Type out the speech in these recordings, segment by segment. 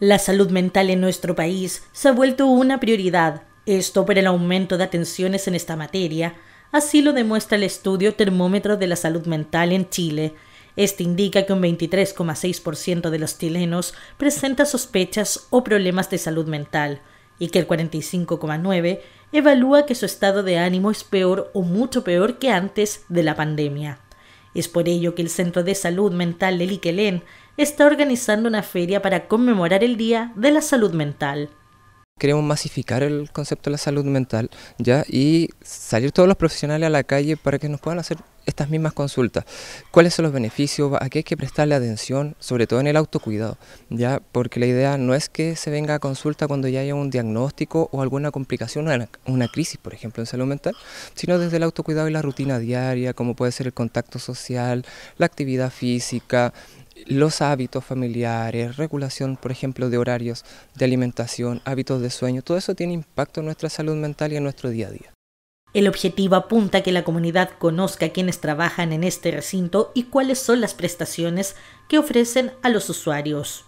La salud mental en nuestro país se ha vuelto una prioridad, esto por el aumento de atenciones en esta materia, así lo demuestra el estudio Termómetro de la Salud Mental en Chile. Este indica que un 23,6% de los chilenos presenta sospechas o problemas de salud mental y que el 45,9% evalúa que su estado de ánimo es peor o mucho peor que antes de la pandemia. Es por ello que el Centro de Salud Mental de Liquelén está organizando una feria para conmemorar el Día de la Salud Mental. Queremos masificar el concepto de la salud mental ya y salir todos los profesionales a la calle para que nos puedan hacer estas mismas consultas. ¿Cuáles son los beneficios? ¿A qué hay que prestarle atención? Sobre todo en el autocuidado, ¿ya? Porque la idea no es que se venga a consulta cuando ya haya un diagnóstico o alguna complicación, una, una crisis, por ejemplo, en salud mental, sino desde el autocuidado y la rutina diaria, como puede ser el contacto social, la actividad física, los hábitos familiares, regulación, por ejemplo, de horarios de alimentación, hábitos de sueño, todo eso tiene impacto en nuestra salud mental y en nuestro día a día. El objetivo apunta a que la comunidad conozca a quienes trabajan en este recinto y cuáles son las prestaciones que ofrecen a los usuarios.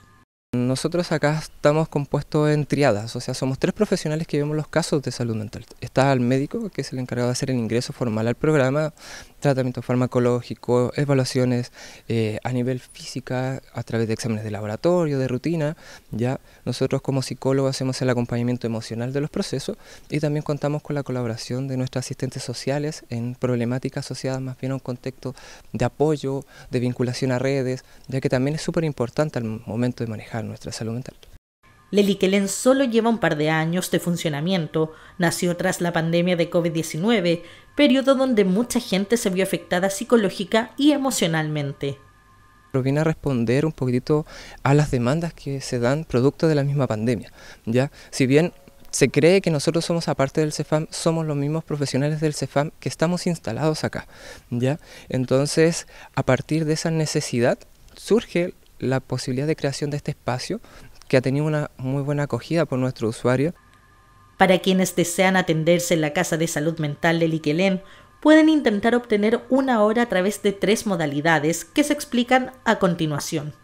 Nosotros acá estamos compuestos en triadas, o sea, somos tres profesionales que vemos los casos de salud mental. Está el médico, que es el encargado de hacer el ingreso formal al programa, tratamiento farmacológico, evaluaciones eh, a nivel física, a través de exámenes de laboratorio, de rutina, ya nosotros como psicólogos hacemos el acompañamiento emocional de los procesos y también contamos con la colaboración de nuestros asistentes sociales en problemáticas asociadas más bien a un contexto de apoyo, de vinculación a redes, ya que también es súper importante al momento de manejar nuestra salud mental. Leliquelén solo lleva un par de años de funcionamiento, nació tras la pandemia de COVID-19, periodo donde mucha gente se vio afectada psicológica y emocionalmente. Pero a responder un poquitito a las demandas que se dan producto de la misma pandemia. ¿ya? Si bien se cree que nosotros somos aparte del CEFAM, somos los mismos profesionales del CEFAM que estamos instalados acá. ¿ya? Entonces, a partir de esa necesidad surge la posibilidad de creación de este espacio que ha tenido una muy buena acogida por nuestro usuario. Para quienes desean atenderse en la Casa de Salud Mental de Liquelén, pueden intentar obtener una hora a través de tres modalidades que se explican a continuación.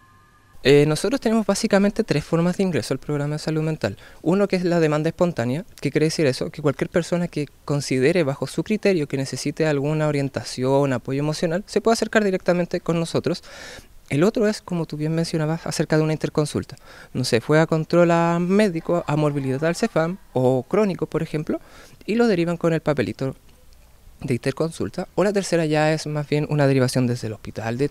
Eh, nosotros tenemos básicamente tres formas de ingreso al programa de salud mental. Uno que es la demanda espontánea, que quiere decir eso, que cualquier persona que considere bajo su criterio que necesite alguna orientación, apoyo emocional, se puede acercar directamente con nosotros el otro es, como tú bien mencionabas, acerca de una interconsulta. No se fue a control a médico, a morbilidad al CEFAM o crónico, por ejemplo, y lo derivan con el papelito de interconsulta. O la tercera ya es más bien una derivación desde el hospital de,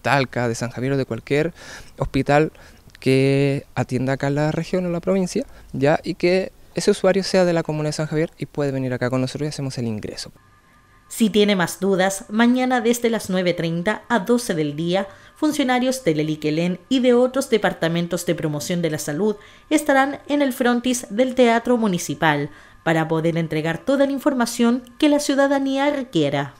Talca, de San Javier o de cualquier hospital que atienda acá en la región o la provincia, ya, y que ese usuario sea de la comuna de San Javier y puede venir acá con nosotros y hacemos el ingreso. Si tiene más dudas, mañana desde las 9.30 a 12 del día, funcionarios del Eliquelén y de otros departamentos de promoción de la salud estarán en el frontis del Teatro Municipal para poder entregar toda la información que la ciudadanía requiera.